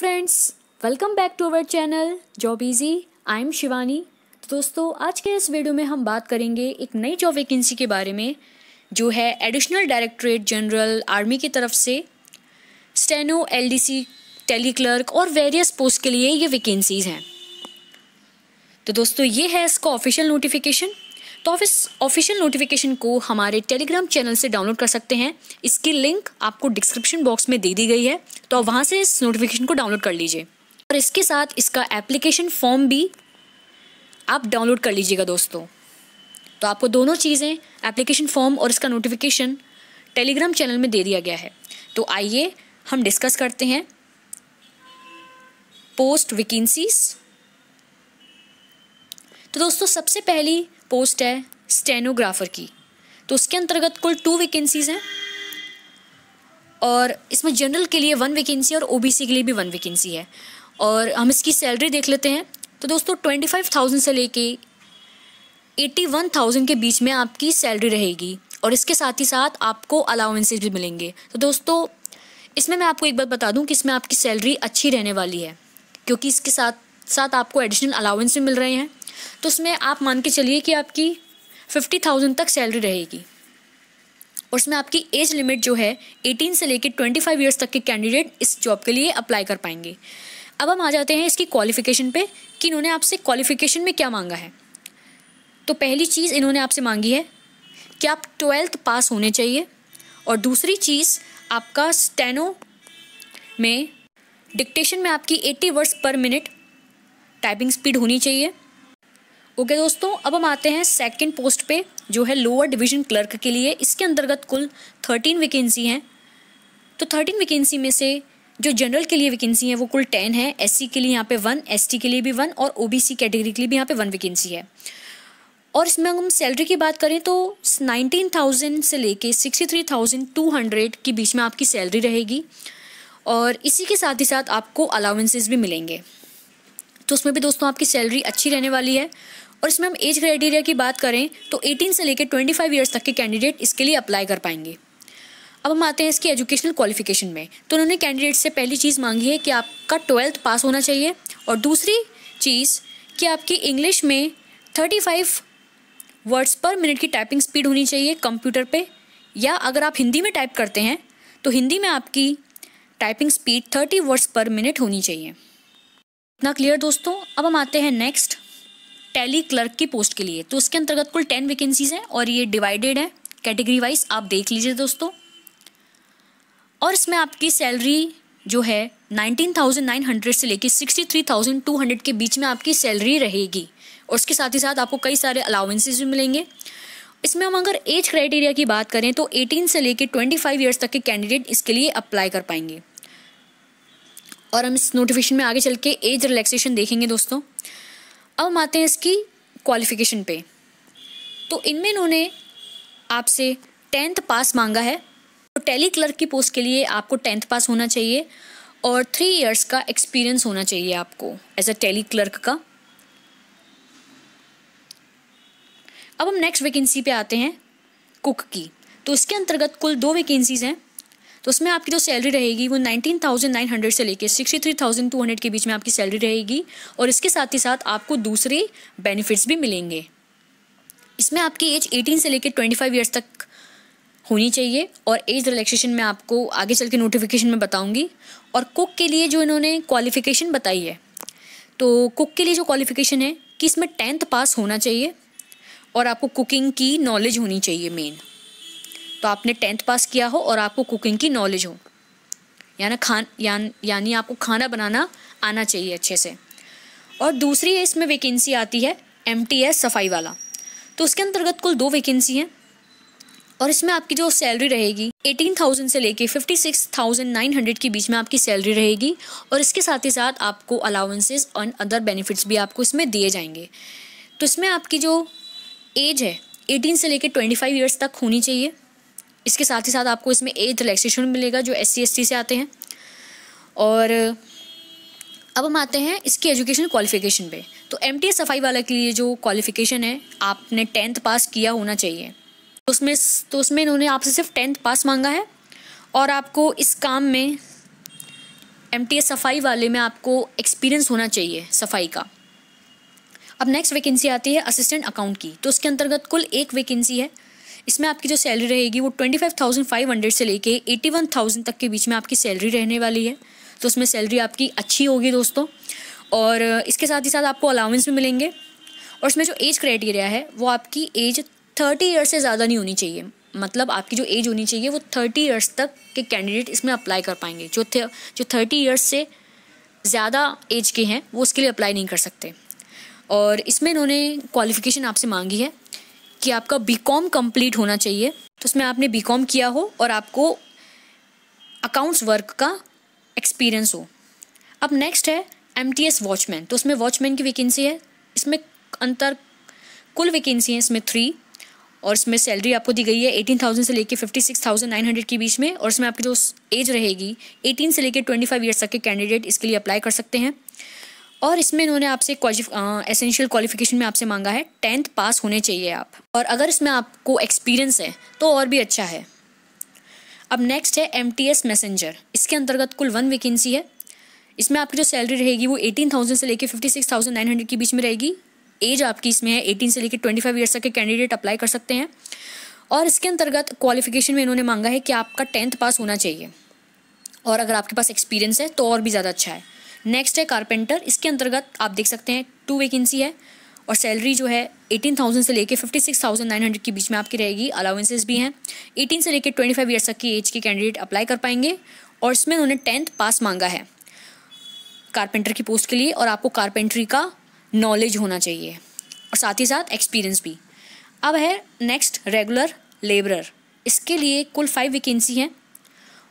friends welcome back to our channel job easy I am Shivani तो दोस्तों आज के इस वीडियो में हम बात करेंगे एक नई जॉब वैकेंसी के बारे में जो है एडिशनल डायरेक्टरेट जनरल आर्मी की तरफ से स्टेनो एलडीसी टेली क्लर्क और वेरियस पोस्ट के लिए ये वैकेंसीज़ हैं तो दोस्तों ये है इसका ऑफिशियल नोटिफिकेशन तो आप इस ऑफिशियल नोटिफिकेशन को हमारे टेलीग्राम चैनल से डाउनलोड कर सकते हैं इसकी लिंक आपको डिस्क्रिप्शन बॉक्स में दे दी गई है तो आप वहाँ से इस नोटिफिकेशन को डाउनलोड कर लीजिए और इसके साथ इसका एप्लीकेशन फॉर्म भी आप डाउनलोड कर लीजिएगा दोस्तों तो आपको दोनों चीज़ें एप्लीकेशन फॉर्म और इसका नोटिफिकेशन टेलीग्राम चैनल में दे दिया गया है तो आइए हम डिस्कस करते हैं पोस्ट वैकेंसीज़ तो दोस्तों सबसे पहली पोस्ट है स्टेनोग्राफर की तो उसके अंतर्गत कुल टू वैकेंसीज़ हैं और इसमें जनरल के लिए वन वैकेंसी और ओबीसी के लिए भी वन वैकेंसी है और हम इसकी सैलरी देख लेते हैं तो दोस्तों ट्वेंटी फाइव थाउजेंड से लेके एटी वन थाउजेंड के बीच में आपकी सैलरी रहेगी और इसके साथ ही साथ आपको अलाउंसेज भी मिलेंगे तो दोस्तों इसमें मैं आपको एक बात बता दूं कि इसमें आपकी सैलरी अच्छी रहने वाली है क्योंकि इसके साथ साथ आपको एडिशनल अलाउंस भी मिल रहे हैं तो उसमें आप मान के चलिए कि आपकी फिफ्टी थाउजेंड तक सैलरी रहेगी और उसमें आपकी एज लिमिट जो है एटीन से लेकर ट्वेंटी फाइव ईयर्स तक के कैंडिडेट इस जॉब के लिए अप्लाई कर पाएंगे अब हम आ जाते हैं इसकी क्वालिफिकेशन पे कि इन्होंने आपसे क्वालिफिकेशन में क्या मांगा है तो पहली चीज़ इन्होंने आपसे मांगी है कि आप ट्वेल्थ पास होने चाहिए और दूसरी चीज़ आपका स्टेनो में डिक्टेशन में आपकी 80 words per minute typing speed होनी चाहिए ओके दोस्तों अब हम आते हैं सेकंड पोस्ट पे जो है लोअर डिवीजन क्लर्क के लिए इसके अंतर्गत कुल थर्टीन वैकेंसी हैं तो थर्टीन वैकेंसी में से जो जनरल के लिए वैकेंसी है वो कुल टेन है एस के लिए यहाँ पे वन एस के लिए भी वन और ओ कैटेगरी के लिए भी यहाँ पे वन वैकेंसी है और इसमें हम सैलरी की बात करें तो नाइनटीन थाउजेंड से लेके sixty three thousand two hundred के बीच में आपकी सैलरी रहेगी और इसी के साथ ही साथ आपको अलाउंसेज भी मिलेंगे तो उसमें भी दोस्तों आपकी सैलरी अच्छी रहने वाली है और इसमें हम एज क्राइटेरिया की बात करें तो 18 से लेकर 25 ईयर्स तक के कैंडिडेट इसके लिए अप्लाई कर पाएंगे अब हम आते हैं इसकी एजुकेशनल क्वालिफिकेशन में तो उन्होंने कैंडिडेट से पहली चीज़ मांगी है कि आपका ट्वेल्थ पास होना चाहिए और दूसरी चीज़ कि आपकी इंग्लिश में 35 वर्ड्स पर मिनट की टाइपिंग स्पीड होनी चाहिए कंप्यूटर पर या अगर आप हिंदी में टाइप करते हैं तो हिंदी में आपकी typing speed thirty words per minute होनी चाहिए इतना क्लियर दोस्तों अब हम आते हैं नेक्स्ट टैली क्लर्क की पोस्ट के लिए तो उसके अंतर्गत कुल टेन वैकेंसीज हैं और ये डिवाइडेड है कैटेगरी वाइज आप देख लीजिए दोस्तों और इसमें आपकी सैलरी जो है नाइनटीन थाउजेंड नाइन हंड्रेड से लेकर sixty three thousand two hundred के बीच में आपकी सैलरी रहेगी और उसके साथ ही साथ आपको कई सारे अलाउंसेज भी मिलेंगे इसमें हम अगर एज क्राइटेरिया की बात करें तो एटीन से लेकर ट्वेंटी फाइव ईयर्स तक के कैंडिडेट इसके लिए अप्लाई कर पाएंगे और हम इस नोटिफिकेशन में आगे चल के एज रिलैक्सेशन देखेंगे दोस्तों अब हम आते हैं इसकी क्वालिफिकेशन पे तो इनमें इन्होंने आपसे टेंथ पास मांगा है तो टेली क्लर्क की पोस्ट के लिए आपको टेंथ पास होना चाहिए और थ्री इयर्स का एक्सपीरियंस होना चाहिए आपको एज अ टेली क्लर्क का अब हम नेक्स्ट वैकेंसी पे आते हैं कुक की तो इसके अंतर्गत कुल दो वैकेंसीज़ हैं तो उसमें आपकी जो सैलरी रहेगी वो नाइनटीन थाउजेंड नाइन हंड्रेड से लेकर sixty three thousand two hundred के बीच में आपकी सैलरी रहेगी और इसके साथ ही साथ आपको दूसरे बेनिफिट्स भी मिलेंगे इसमें आपकी एज एटीन से लेकर ट्वेंटी फाइव ईयर्स तक होनी चाहिए और एज रिलैक्सेशन में आपको आगे चल के नोटिफिकेशन में बताऊंगी और कुक के लिए जो इन्होंने क्वालिफिकेशन बताई है तो कुक के लिए जो क्वालिफिकेशन है कि इसमें टेंथ पास होना चाहिए और आपको कुकिंग की नॉलेज होनी चाहिए मेन तो आपने टेंथ पास किया हो और आपको कुकिंग की नॉलेज हो यानी खान यान यानी आपको खाना बनाना आना चाहिए अच्छे से और दूसरी इसमें वैकेंसी आती है एम सफाई वाला तो उसके अंतर्गत कुल दो वैकेंसी हैं और इसमें आपकी जो सैलरी रहेगी एटीन थाउजेंड से लेके fifty six thousand nine hundred के बीच में आपकी सैलरी रहेगी और इसके साथ ही साथ आपको अलाउंसेस और अदर बेनिफिट्स भी आपको इसमें दिए जाएंगे तो इसमें आपकी जो एज है एटीन से लेके ट्वेंटी फाइव ईयर्स तक होनी चाहिए इसके साथ ही साथ आपको इसमें एज रिलैक्सेशन मिलेगा जो एस सी से आते हैं और अब हम आते हैं इसकी एजुकेशन क्वालिफिकेशन पे तो एम टी सफाई वाला के लिए जो क्वालिफिकेशन है आपने टेंथ पास किया होना चाहिए तो उसमें तो उसमें इन्होंने आपसे सिर्फ टेंथ पास मांगा है और आपको इस काम में एम सफाई वाले में आपको एक्सपीरियंस होना चाहिए सफाई का अब नेक्स्ट वैकेंसी आती है असिस्टेंट अकाउंट की तो उसके अंतर्गत कुल एक वैकेंसी है इसमें आपकी जो सैलरी रहेगी वो twenty five thousand five hundred से लेके एटी वन थाउजेंड तक के बीच में आपकी सैलरी रहने वाली है तो उसमें सैलरी आपकी अच्छी होगी दोस्तों और इसके साथ ही साथ आपको अलाउंस भी मिलेंगे और इसमें जो एज क्राइटेरिया है वो आपकी एज थर्टी ईयर्स से ज़्यादा नहीं होनी चाहिए मतलब आपकी जो एज होनी चाहिए वो थर्टी ईयर्स तक के कैंडिडेट इसमें अप्लाई कर पाएंगे जो थे जो थर्टी ईयर्स से ज़्यादा एज के हैं वो उसके लिए अप्लाई नहीं कर सकते और इसमें इन्होंने क्वालिफ़िकेशन आपसे मांगी है कि आपका बी कॉम कम्प्लीट होना चाहिए तो उसमें आपने बी कॉम किया हो और आपको अकाउंट्स वर्क का एक्सपीरियंस हो अब नेक्स्ट है एम टी एस वॉचमैन तो उसमें वॉचमैन की वैकेंसी है इसमें अंतर कुल वैकेंसी है इसमें थ्री और इसमें सैलरी आपको दी गई है एटीन थाउजेंड से लेकर fifty six thousand nine hundred के बीच में और इसमें आपकी जो एज रहेगी एटीन से लेकर ट्वेंटी फाइव ईयर्स तक के कैंडिडेट इसके लिए अप्लाई कर सकते हैं और इसमें इन्होंने आपसे एसेंशियल क्वालिफिकेशन में आपसे मांगा है टेंथ पास होने चाहिए आप और अगर इसमें आपको एक्सपीरियंस है तो और भी अच्छा है अब नेक्स्ट है एम टी एस मैसेंजर इसके अंतर्गत कुल वन वैकेंसी है इसमें आपकी जो सैलरी रहेगी वो एटीन थाउजेंड से लेकर fifty six thousand nine hundred के बीच में रहेगी एज आपकी इसमें है एटीन से लेकर ट्वेंटी फाइव ईयर्स तक के कैंडिडेट अप्लाई कर सकते हैं और इसके अंतर्गत क्वालिफिकेशन में इन्होंने मांगा है कि आपका टेंथ पास होना चाहिए और अगर आपके पास एक्सपीरियंस है तो और भी ज़्यादा अच्छा है नेक्स्ट है कारपेंटर इसके अंतर्गत आप देख सकते हैं टू वैकेंसी है और सैलरी जो है एटीन थाउजेंड से लेके fifty six thousand nine hundred के बीच में आपकी रहेगी अलाउंसेस भी हैं एटीन से लेकर ट्वेंटी फाइव ईयर्स तक की एज के कैंडिडेट अप्लाई कर पाएंगे और इसमें उन्होंने टेंथ पास मांगा है कारपेंटर की पोस्ट के लिए और आपको कारपेंट्री का नॉलेज होना चाहिए और साथ ही साथ एक्सपीरियंस भी अब है नेक्स्ट रेगुलर लेबरर इसके लिए कुल फाइव वैकेंसी हैं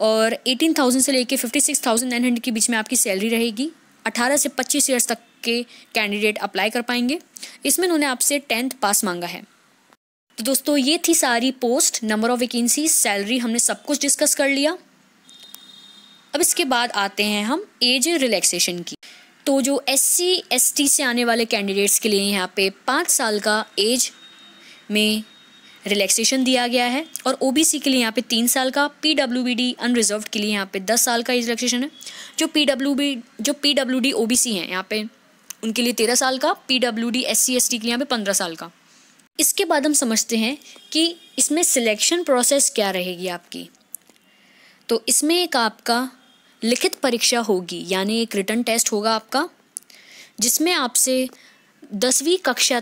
और 18,000 से नाइन 56,900 के बीच में आपकी सैलरी रहेगी 18 से 25 ईयर्स तक के कैंडिडेट अप्लाई कर पाएंगे इसमें उन्होंने आपसे टेंथ पास मांगा है तो दोस्तों ये थी सारी post number of vacancy salary हमने सब कुछ डिस्कस कर लिया अब इसके बाद आते हैं हम एज रिलैक्सेशन की तो जो एस सी से आने वाले कैंडिडेट्स के लिए यहाँ पे पाँच साल का एज में रिलैक्सेशन दिया गया है और ओ के लिए यहाँ पे तीन साल का पी डी अनरिजर्व के लिए यहाँ पे दस साल का रिलैक्सेशन है जो बी जो पी बी सी हैं यहाँ पे उनके लिए तेरह साल का पी सी एस टी के लिए यहाँ पे पंद्रह साल का इसके बाद हम समझते हैं कि इसमें सिलेक्शन प्रोसेस क्या रहेगी आपकी तो इसमें एक आपका लिखित परीक्षा होगी यानी एक रिटर्न टेस्ट होगा आपका जिसमें आपसे दसवीं कक्षा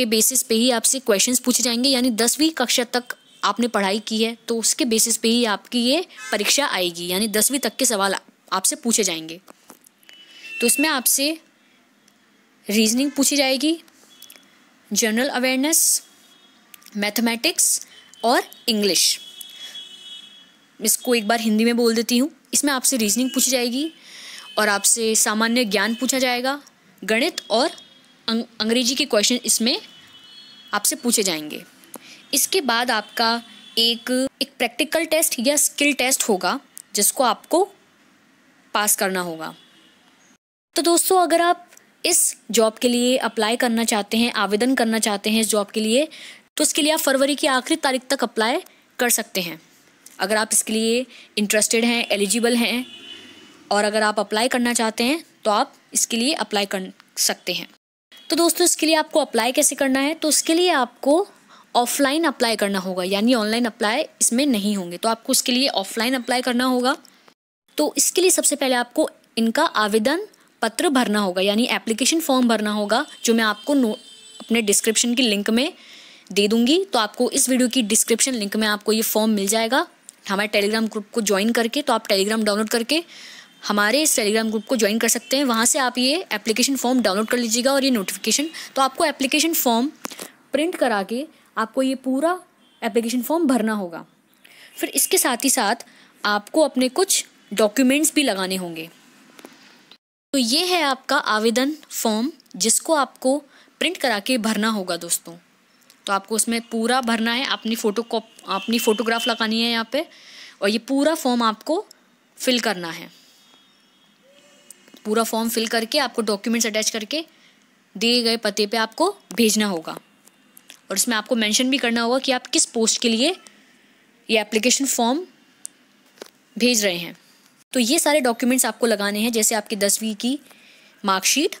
के बेसिस पे ही आपसे क्वेश्चंस पूछे जाएंगे यानी दसवीं कक्षा तक आपने पढ़ाई की है तो उसके बेसिस पे ही आपकी ये परीक्षा आएगी यानी दसवीं तक के सवाल आपसे पूछे जाएंगे तो इसमें आपसे रीजनिंग पूछी जाएगी जनरल अवेयरनेस मैथमेटिक्स और इंग्लिश इसको एक बार हिंदी में बोल देती हूँ इसमें आपसे रीजनिंग पूछी जाएगी और आपसे सामान्य ज्ञान पूछा जाएगा गणित और अंग्रेजी के क्वेश्चन इसमें आपसे पूछे जाएंगे इसके बाद आपका एक एक प्रैक्टिकल टेस्ट या स्किल टेस्ट होगा जिसको आपको पास करना होगा तो दोस्तों अगर आप इस जॉब के लिए अप्लाई करना चाहते हैं आवेदन करना चाहते हैं इस जॉब के लिए तो इसके लिए आप फरवरी की आखिरी तारीख तक अप्लाई कर सकते हैं अगर आप इसके लिए इंटरेस्टेड हैं एलिजिबल हैं और अगर आप अप्लाई करना चाहते हैं तो आप इसके लिए अप्लाई कर सकते हैं तो दोस्तों इसके लिए आपको अप्लाई कैसे करना है तो उसके लिए आपको ऑफलाइन अप्लाई करना होगा यानी ऑनलाइन अप्लाई इसमें नहीं होंगे तो आपको उसके लिए ऑफलाइन अप्लाई करना होगा तो इसके लिए सबसे पहले आपको इनका आवेदन पत्र भरना होगा यानी एप्लीकेशन फॉर्म भरना होगा जो मैं आपको नो अपने डिस्क्रिप्शन की लिंक में दे दूंगी तो आपको इस वीडियो की डिस्क्रिप्शन लिंक में आपको ये फॉर्म मिल जाएगा हमारे टेलीग्राम ग्रुप को ज्वाइन करके तो आप टेलीग्राम डाउनलोड करके हमारे इस टेलीग्राम ग्रुप को ज्वाइन कर सकते हैं वहाँ से आप ये एप्लीकेशन फॉर्म डाउनलोड कर लीजिएगा और ये नोटिफिकेशन तो आपको एप्लीकेशन फॉर्म प्रिंट करा के आपको ये पूरा एप्लीकेशन फॉर्म भरना होगा फिर इसके साथ ही साथ आपको अपने कुछ डॉक्यूमेंट्स भी लगाने होंगे तो ये है आपका आवेदन फॉर्म जिसको आपको प्रिंट करा के भरना होगा दोस्तों तो आपको उसमें पूरा भरना है अपनी फ़ोटो कॉप अपनी फ़ोटोग्राफ लगानी है यहाँ पे और ये पूरा फॉर्म आपको फिल करना है पूरा फॉर्म फिल करके आपको डॉक्यूमेंट्स अटैच करके दिए गए पते पे आपको भेजना होगा और इसमें आपको मेंशन भी करना होगा कि आप किस पोस्ट के लिए ये एप्लीकेशन फॉर्म भेज रहे हैं तो ये सारे डॉक्यूमेंट्स आपको लगाने हैं जैसे आपकी दसवीं की मार्कशीट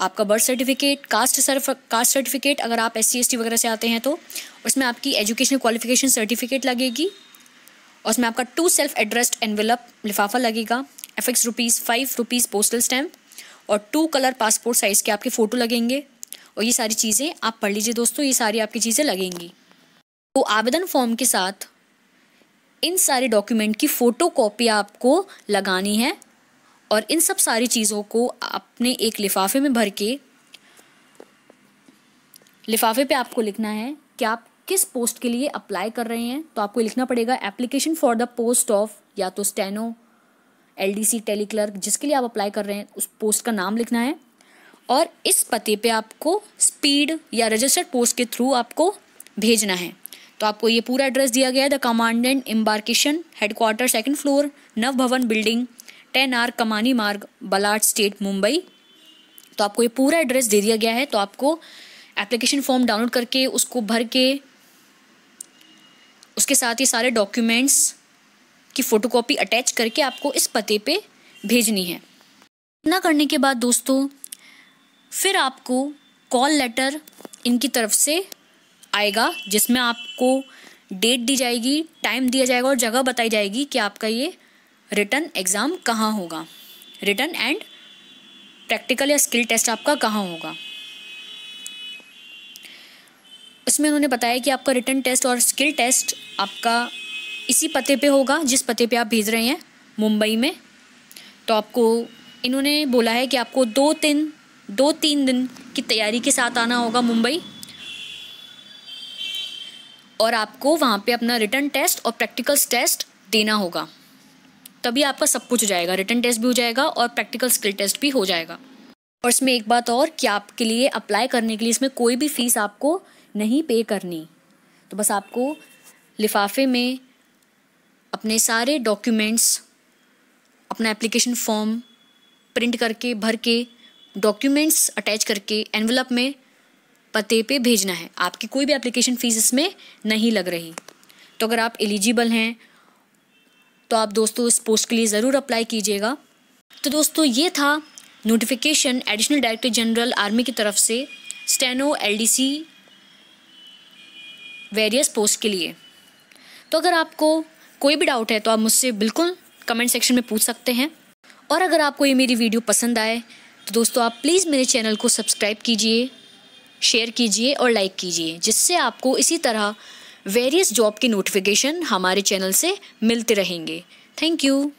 आपका बर्थ सर्टिफिकेट कास्ट सर्फ कास्ट सर्टिफिकेट अगर आप एस सी वगैरह से आते हैं तो उसमें आपकी एजुकेशनल क्वालिफिकेशन सर्टिफिकेट लगेगी और उसमें आपका टू सेल्फ एड्रेस्ड एनवेलप लिफाफा लगेगा F X rupees five rupees postal stamp और टू कलर पासपोर्ट साइज़ के आपके फ़ोटो लगेंगे और ये सारी चीज़ें आप पढ़ लीजिए दोस्तों ये सारी आपकी चीज़ें लगेंगी तो आवेदन फॉर्म के साथ इन सारे डॉक्यूमेंट की फ़ोटो कॉपी आपको लगानी है और इन सब सारी चीज़ों को आपने एक लिफाफे में भर के लिफाफे पे आपको लिखना है कि आप किस पोस्ट के लिए अप्लाई कर रहे हैं तो आपको लिखना पड़ेगा application for the post of या तो steno L D C tele clerk जिसके लिए आप अप्लाई कर रहे हैं उस पोस्ट का नाम लिखना है और इस पते पे आपको स्पीड या रजिस्टर्ड पोस्ट के थ्रू आपको भेजना है तो आपको ये पूरा एड्रेस दिया गया है the commandant embarkation headquarter second floor Nav Bhavan building ten are कमानी मार्ग बलाट स्टेट मुंबई तो आपको ये पूरा एड्रेस दे दिया गया है तो आपको एप्लीकेशन फॉर्म डाउनलोड करके उसको भर के उसके साथ ये सारे डॉक्यूमेंट्स की फ़ोटोकॉपी अटैच करके आपको इस पते पे भेजनी है इतना करने के बाद दोस्तों फिर आपको कॉल लेटर इनकी तरफ से आएगा जिसमें आपको डेट दी जाएगी टाइम दिया जाएगा और जगह बताई जाएगी कि आपका ये रिटर्न एग्ज़ाम कहाँ होगा रिटर्न एंड प्रैक्टिकल या स्किल टेस्ट आपका कहाँ होगा उसमें उन्होंने बताया कि आपका रिटर्न टेस्ट और स्किल टेस्ट आपका इसी पते पे होगा जिस पते पे आप भेज रहे हैं मुंबई में तो आपको इन्होंने बोला है कि आपको दो तीन दो तीन दिन की तैयारी के साथ आना होगा मुंबई और आपको वहाँ पे अपना रिटर्न टेस्ट और प्रैक्टिकल्स टेस्ट देना होगा तभी आपका सब कुछ हो जाएगा रिटर्न टेस्ट भी हो जाएगा और प्रैक्टिकल स्किल टेस्ट भी हो जाएगा और इसमें एक बात और कि आपके लिए अप्लाई करने के लिए इसमें कोई भी फ़ीस आपको नहीं पे करनी तो बस आपको लिफाफे में अपने सारे डॉक्यूमेंट्स अपना एप्लीकेशन फॉर्म प्रिंट करके भर के डॉक्यूमेंट्स अटैच करके एनवलप में पते पे भेजना है आपकी कोई भी एप्लीकेशन फ़ीस इसमें नहीं लग रही तो अगर आप एलिजिबल हैं तो आप दोस्तों इस पोस्ट के लिए ज़रूर अप्लाई कीजिएगा तो दोस्तों ये था notification additional director general army की तरफ से स्टेनो एलडीसी वेरियस पोस्ट के लिए तो अगर आपको कोई भी डाउट है तो आप मुझसे बिल्कुल कमेंट सेक्शन में पूछ सकते हैं और अगर आपको ये मेरी वीडियो पसंद आए तो दोस्तों आप प्लीज़ मेरे चैनल को सब्सक्राइब कीजिए शेयर कीजिए और लाइक कीजिए जिससे आपको इसी तरह वेरियस जॉब की नोटिफिकेशन हमारे चैनल से मिलते रहेंगे थैंक यू